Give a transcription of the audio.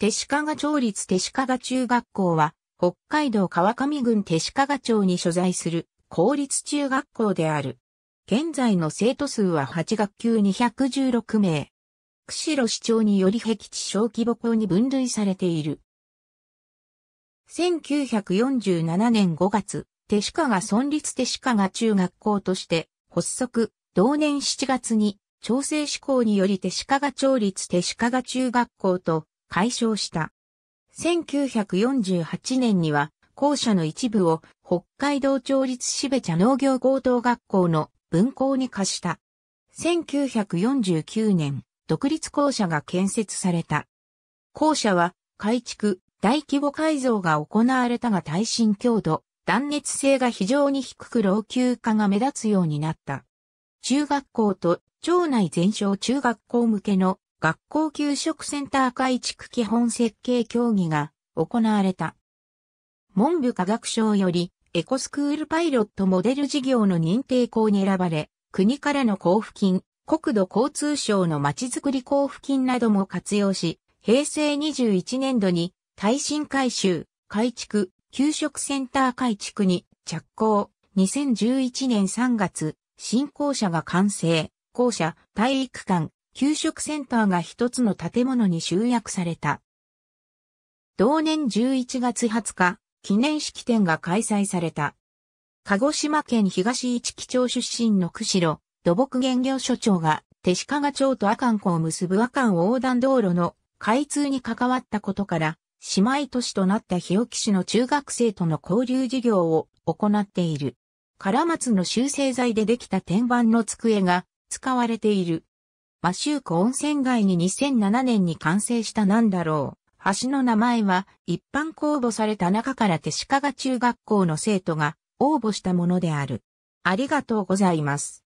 手鹿賀町立手鹿賀中学校は、北海道川上郡手鹿賀町に所在する公立中学校である。現在の生徒数は8学級216名。釧路市長により壁地小規模校に分類されている。1947年5月、手鹿が村立手鹿が中学校として発足、同年7月に調整施行により手鹿が町立手鹿が中学校と解消した。1948年には、校舎の一部を北海道町立しべ茶農業高等学校の分校に貸した。1949年、独立校舎が建設された。校舎は改築、大規模改造が行われたが耐震強度、断熱性が非常に低く老朽化が目立つようになった。中学校と町内全小中学校向けの学校給食センター改築基本設計協議が行われた。文部科学省よりエコスクールパイロットモデル事業の認定校に選ばれ、国からの交付金、国土交通省のまちづくり交付金なども活用し、平成21年度に耐震改修、改築、給食センター改築に着工、2011年3月、新校舎が完成、校舎、体育館、給食センターが一つの建物に集約された。同年11月20日、記念式典が開催された。鹿児島県東市木町出身の釧路土木原業所長が、手鹿賀町と阿寒湖を結ぶ阿寒横断道路の開通に関わったことから、姉妹都市となった日置市の中学生との交流事業を行っている。唐松の修正材でできた天板の机が使われている。マシュー湖温泉街に2007年に完成したなんだろう。橋の名前は一般公募された中から手鹿が中学校の生徒が応募したものである。ありがとうございます。